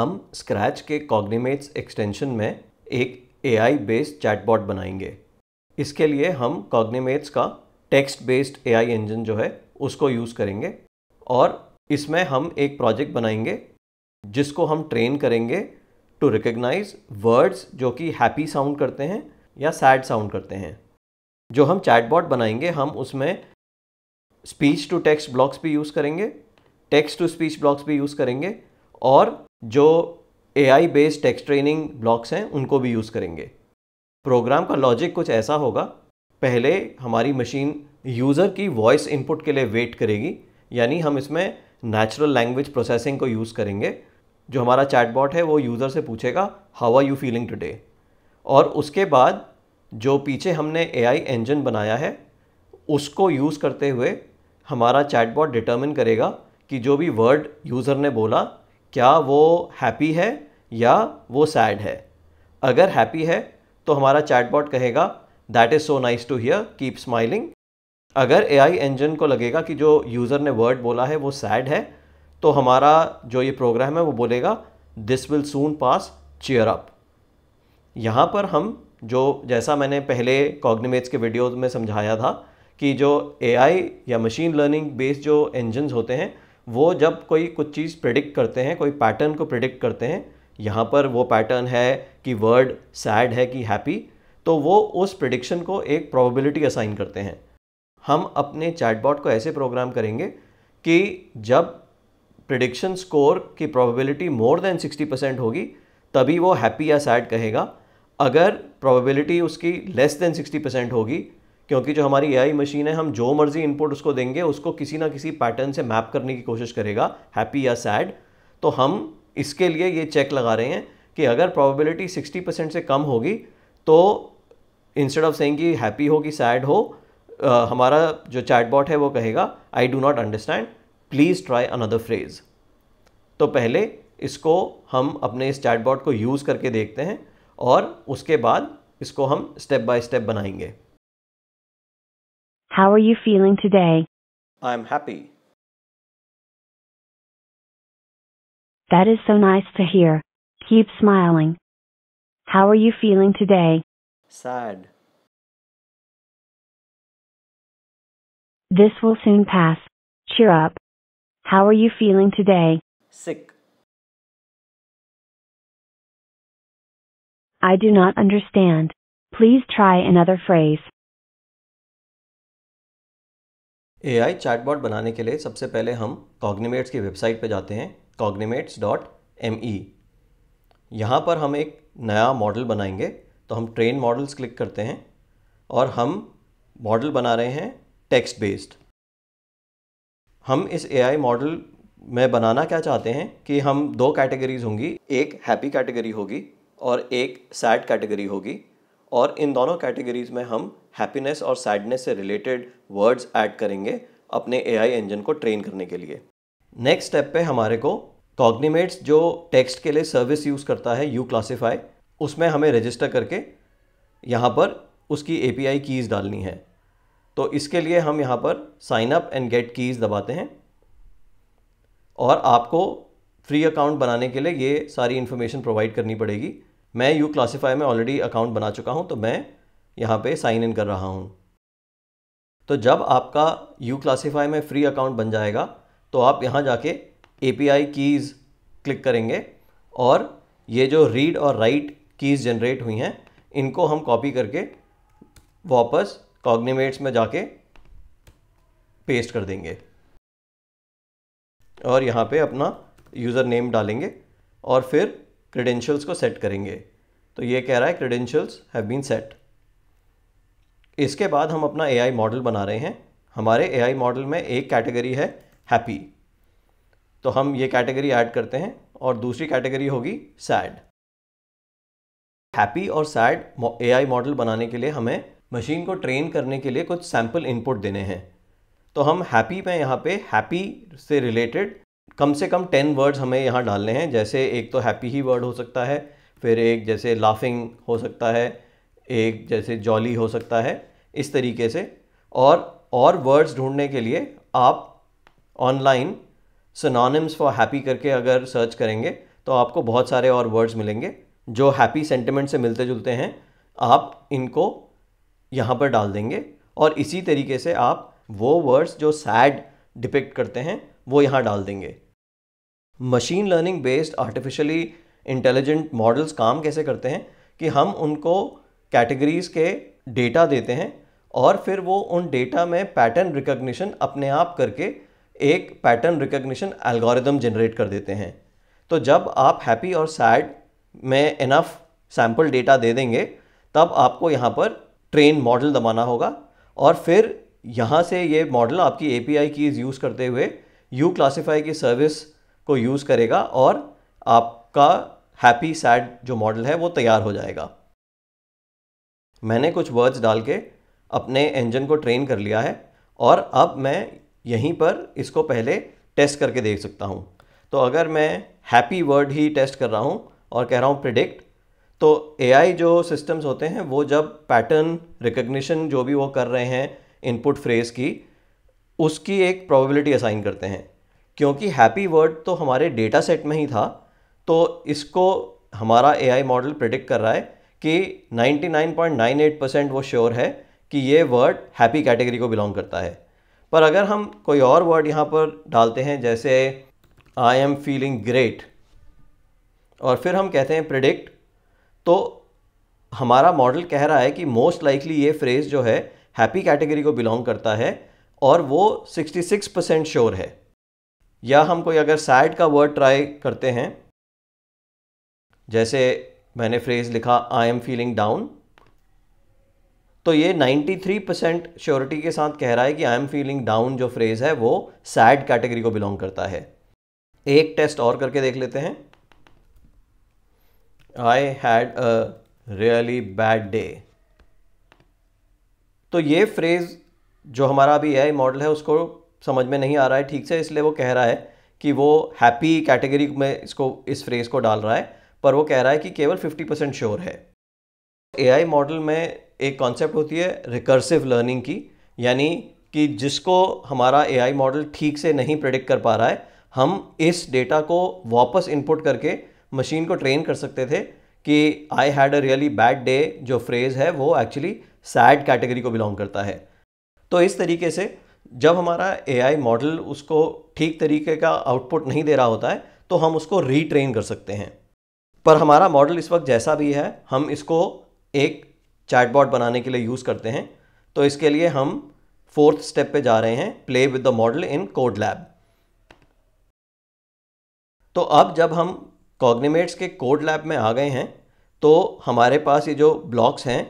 हम स्क्रैच के Cognimates extension में एक ए आई बेस्ड चैटबॉट बनाएंगे इसके लिए हम कॉग्निमेट्स का text based A I engine जो है उसको यूज़ करेंगे और इसमें हम एक प्रोजेक्ट बनाएंगे जिसको हम ट्रेन करेंगे टू रिकग्नाइज वर्ड्स जो कि हैप्पी साउंड करते हैं या सैड साउंड करते हैं जो हम चैटबॉट बनाएंगे हम उसमें स्पीच टू टेक्स्ट ब्लॉक्स भी यूज़ करेंगे टेक्स्ट टू स्पीच ब्लॉक्स भी यूज़ करेंगे और जो A I based text training blocks हैं उनको भी यूज़ करेंगे प्रोग्राम का लॉजिक कुछ ऐसा होगा पहले हमारी मशीन यूज़र की वॉइस इनपुट के लिए वेट करेगी यानी हम इसमें नेचुरल लैंग्वेज प्रोसेसिंग को यूज़ करेंगे जो हमारा चैटबॉट है वो यूज़र से पूछेगा how are you feeling today और उसके बाद जो पीछे हमने ए आई इंजन बनाया है उसको यूज़ करते हुए हमारा चैटबॉट डिटर्मिन करेगा कि जो भी वर्ड यूज़र ने बोला क्या वो हैप्पी है या वो सैड है अगर हैप्पी है तो हमारा चैटबॉट कहेगा that is so nice to hear keep smiling अगर ए आई इंजन को लगेगा कि जो यूज़र ने वर्ड बोला है वो सैड है तो हमारा जो ये प्रोग्राम है वो बोलेगा this will soon pass cheer up यहाँ पर हम जो जैसा मैंने पहले कॉग्निमेट्स के वीडियोज़ में समझाया था कि जो ए आई या मशीन लर्निंग बेस्ड जो इंजनस होते हैं वो जब कोई कुछ चीज़ प्रिडिक्ट करते हैं कोई पैटर्न को प्रिडिक्ट करते हैं यहाँ पर वो पैटर्न है कि वर्ड सैड है कि हैप्पी तो वो उस प्रिडिक्शन को एक प्रोबेबिलिटी असाइन करते हैं हम अपने चैटबॉट को ऐसे प्रोग्राम करेंगे कि जब प्रिडिक्शन स्कोर की प्रोबेबिलिटी मोर देन 60 परसेंट होगी तभी वो हैप्पी या सैड कहेगा अगर प्रोबेबिलिटी उसकी लेस देन 60 परसेंट होगी क्योंकि जो हमारी एआई मशीन है हम जो मर्जी इनपुट उसको देंगे उसको किसी ना किसी पैटर्न से मैप करने की कोशिश करेगा हैप्पी या सैड तो हम इसके लिए ये चेक लगा रहे हैं कि अगर प्रोबेबिलिटी 60 परसेंट से कम होगी तो इंस्टेड ऑफ सेइंग कि हैप्पी हो कि सैड हो आ, हमारा जो चैटबॉट है वो कहेगा I do not understand please try another phrase तो पहले इसको हम अपने इस चैटबॉट को यूज़ करके देखते हैं और उसके बाद इसको हम स्टेप बाय स्टेप बनाएंगे How are you feeling today? I'm happy. That is so nice to hear. Keep smiling. How are you feeling today? Sad. This will soon pass. Cheer up. How are you feeling today? Sick. I do not understand. Please try another phrase. A I chatbot बनाने के लिए सबसे पहले हम Cognimates की website पर जाते हैं कॉग्निमेट्स डॉट एम ई यहाँ पर हम एक नया मॉडल बनाएंगे तो हम ट्रेन मॉडल्स क्लिक करते हैं और हम मॉडल बना रहे हैं टेक्स्ट बेस्ड हम इस ए आई मॉडल में बनाना क्या चाहते हैं कि हम दो कैटेगरीज होंगी एक हैप्पी कैटेगरी होगी और एक सैड कैटेगरी होगी और इन दोनों कैटेगरीज में हम हैप्पीनेस और सैडनेस से रिलेटेड वर्ड्स ऐड करेंगे अपने ए इंजन को ट्रेन करने के लिए नेक्स्ट स्टेप पे हमारे को कॉग्निमेट्स जो टेक्स्ट के लिए सर्विस यूज़ करता है यू क्लासीफाई उसमें हमें रजिस्टर करके यहाँ पर उसकी ए कीज़ डालनी है तो इसके लिए हम यहाँ पर sign up and get keys दबाते हैं और आपको फ्री अकाउंट बनाने के लिए ये सारी इन्फॉर्मेशन प्रोवाइड करनी पड़ेगी मैं यू क्लासीफाई में ऑलरेडी अकाउंट बना चुका हूँ तो मैं यहाँ पे साइन इन कर रहा हूँ तो जब आपका यू क्लासीफाई में फ्री अकाउंट बन जाएगा तो आप यहाँ जाके A P I keys click करेंगे और ये जो रीड और राइट कीज़ जनरेट हुई हैं इनको हम कॉपी करके वापस कॉग्निमेट्स में जाके पेस्ट कर देंगे और यहाँ पे अपना यूज़र नेम डालेंगे और फिर क्रेडेंशियल्स को सेट करेंगे तो ये कह रहा है क्रेडेंशियल्स हैव बीन सेट इसके बाद हम अपना एआई मॉडल बना रहे हैं हमारे एआई मॉडल में एक कैटेगरी है हैप्पी तो हम ये कैटेगरी ऐड करते हैं और दूसरी कैटेगरी होगी सैड हैप्पी और सैड एआई मॉडल बनाने के लिए हमें मशीन को ट्रेन करने के लिए कुछ सैम्पल इनपुट देने हैं तो हम हैप्पी में यहाँ पे हैप्पी से रिलेटेड कम से कम टेन वर्ड्स हमें यहाँ डालने हैं जैसे एक तो हैप्पी ही वर्ड हो सकता है फिर एक जैसे लाफिंग हो सकता है एक जैसे जॉली हो सकता है इस तरीके से और और वर्ड्स ढूंढने के लिए आप ऑनलाइन सनानिम्स फॉर हैप्पी करके अगर सर्च करेंगे तो आपको बहुत सारे और वर्ड्स मिलेंगे जो हैप्पी सेंटिमेंट से मिलते जुलते हैं आप इनको यहाँ पर डाल देंगे और इसी तरीके से आप वो वर्ड्स जो सैड डिपेक्ट करते हैं वो यहाँ डाल देंगे machine learning based artificially intelligent models काम कैसे करते हैं कि हम उनको कैटेगरीज के डेटा देते हैं और फिर वो उन डेटा में पैटर्न रिकग्निशन अपने आप करके एक पैटर्न रिकग्निशन एल्गोरिदम जनरेट कर देते हैं तो जब आप हैप्पी और सैड में इनफ सैम्पल डेटा दे देंगे तब आपको यहाँ पर ट्रेन मॉडल दबाना होगा और फिर यहाँ से ये मॉडल आपकी एपीआई कीज़ यूज़ करते हुए यू क्लासीफाई की सर्विस को यूज़ करेगा और आपका हैप्पी सैड जो मॉडल है वो तैयार हो जाएगा मैंने कुछ वर्ड्स डाल के अपने इंजन को ट्रेन कर लिया है और अब मैं यहीं पर इसको पहले टेस्ट करके देख सकता हूँ तो अगर मैं हैप्पी वर्ड ही टेस्ट कर रहा हूँ और कह रहा हूँ प्रिडिक्ट तो ए जो सिस्टम्स होते हैं वो जब पैटर्न रिकग्निशन जो भी वो कर रहे हैं इनपुट फ्रेज़ की उसकी एक प्रोबेबिलिटी असाइन करते हैं क्योंकि हैप्पी वर्ड तो हमारे डेटा सेट में ही था तो इसको हमारा ए आई मॉडल प्रिडिक्ट कर रहा है कि 99.98 परसेंट वो श्योर है कि ये वर्ड हैप्पी कैटेगरी को बिलोंग करता है पर अगर हम कोई और वर्ड यहाँ पर डालते हैं जैसे आई एम फीलिंग ग्रेट और फिर हम कहते हैं प्रिडिक्ट तो हमारा मॉडल कह रहा है कि मोस्ट लाइकली ये फ्रेज़ जो है हैप्पी कैटेगरी को बिलोंग करता है और वो 66 परसेंट श्योर है या हम कोई अगर सैड का वर्ड ट्राई करते हैं जैसे मैंने फ्रेज लिखा आई एम फीलिंग डाउन तो ये 93 परसेंट श्योरिटी के साथ कह रहा है कि आई एम फीलिंग डाउन जो फ्रेज़ है वो सैड कैटेगरी को बिलोंग करता है एक टेस्ट और करके देख लेते हैं I had a really bad day तो ये फ्रेज़ जो हमारा अभी ए मॉडल है उसको समझ में नहीं आ रहा है ठीक से इसलिए वो कह रहा है कि वो हैप्पी कैटेगरी में इसको इस फ्रेज़ को डाल रहा है पर वो कह रहा है कि केवल 50 परसेंट श्योर है ए मॉडल में एक कॉन्सेप्ट होती है रिकर्सिव लर्निंग की यानी कि जिसको हमारा ए मॉडल ठीक से नहीं प्रिडिक्ट कर पा रहा है हम इस डेटा को वापस इनपुट करके मशीन को ट्रेन कर सकते थे कि I had a really bad day जो फ्रेज़ है वो एक्चुअली सैड कैटेगरी को बिलोंग करता है तो इस तरीके से जब हमारा ए मॉडल उसको ठीक तरीके का आउटपुट नहीं दे रहा होता है तो हम उसको रीट्रेन कर सकते हैं पर हमारा मॉडल इस वक्त जैसा भी है हम इसको एक चैटबॉट बनाने के लिए यूज़ करते हैं तो इसके लिए हम फोर्थ स्टेप पे जा रहे हैं play with the model in code lab तो अब जब हम कॉग्निमेट्स के कोड लैब में आ गए हैं तो हमारे पास ये जो ब्लॉक्स हैं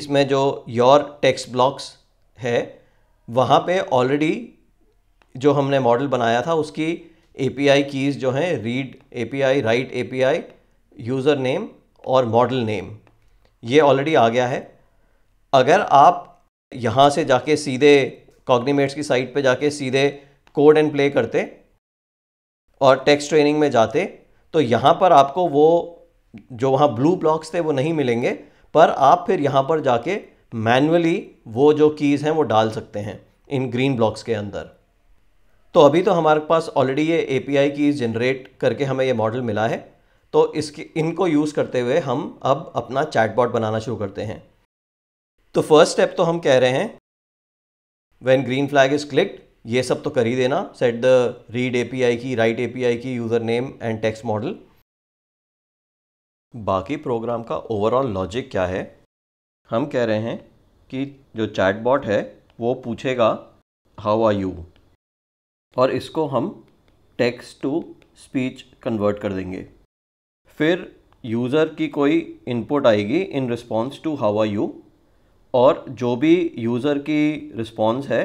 इसमें जो योर टेक्स्ट ब्लॉक्स है वहाँ पे ऑलरेडी जो हमने मॉडल बनाया था उसकी ए कीज़ जो हैं read I write A user name और मॉडल नेम ये ऑलरेडी आ गया है अगर आप यहाँ से जाके सीधे कॉग्निमेट्स की साइट पे जाके सीधे कोड एंड प्ले करते और टेक्स्ट ट्रेनिंग में जाते तो यहाँ पर आपको वो जो वहाँ ब्लू ब्लॉक्स थे वो नहीं मिलेंगे पर आप फिर यहाँ पर जाके मैनुअली वो जो कीज़ हैं वो डाल सकते हैं इन ग्रीन ब्लॉक्स के अंदर तो अभी तो हमारे पास ऑलरेडी ये A P I keys generate करके हमें ये मॉडल मिला है तो इसकी इनको यूज़ करते हुए हम अब अपना चैटबॉट बनाना शुरू करते हैं तो फर्स्ट स्टेप तो हम कह रहे हैं when green flag is clicked ये सब तो कर ही देना set the read A P I की राइट ए पी आई की user name and text model बाकी प्रोग्राम का ओवरऑल लॉजिक क्या है हम कह रहे हैं कि जो चैटबॉट है वो पूछेगा हाउ आर यू और इसको हम टेक्स्ट टू स्पीच कन्वर्ट कर देंगे फिर यूज़र की कोई इनपुट आएगी in response to how are you और जो भी यूज़र की रिस्पॉन्स है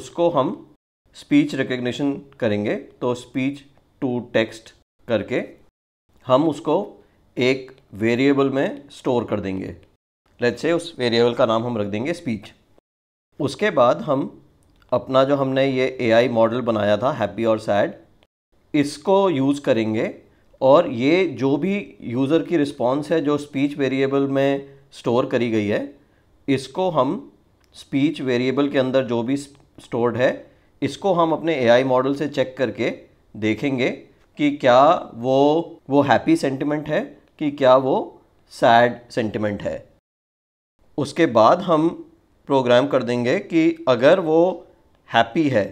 उसको हम स्पीच रिकग्निशन करेंगे तो स्पीच टू टेक्स्ट करके हम उसको एक वेरिएबल में स्टोर कर देंगे लेट से उस वेरिएबल का नाम हम रख देंगे स्पीच उसके बाद हम अपना जो हमने ये ए मॉडल बनाया था हैप्पी और सैड इसको यूज़ करेंगे और ये जो भी यूज़र की रिस्पॉन्स है जो स्पीच वेरिएबल में स्टोर करी गई है इसको हम स्पीच वेरिएबल के अंदर जो भी स्टोर्ड है इसको हम अपने आई मॉडल से चेक करके देखेंगे कि क्या वो वो हैप्पी सेंटिमेंट है कि क्या वो सैड सेंटिमेंट है उसके बाद हम प्रोग्राम कर देंगे कि अगर वो हैप्पी है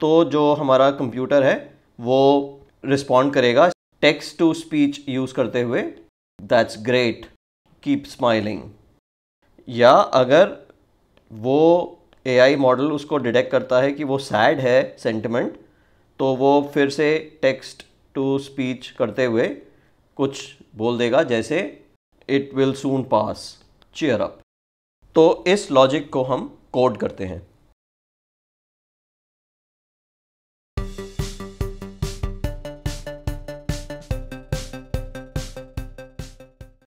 तो जो हमारा कंप्यूटर है वो रिस्पॉन्ड करेगा टेक्स्ट टू स्पीच यूज़ करते हुए दैट्स ग्रेट कीप स्माइलिंग या अगर वो एआई मॉडल उसको डिटेक्ट करता है कि वो सैड है सेंटिमेंट तो वो फिर से टेक्स्ट टू स्पीच करते हुए कुछ बोल देगा जैसे it will soon pass cheer up तो इस लॉजिक को हम कोड करते हैं